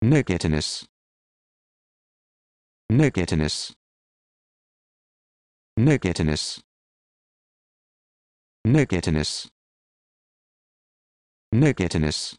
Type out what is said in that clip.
nakedness nakedness nakedness nakedness nakedness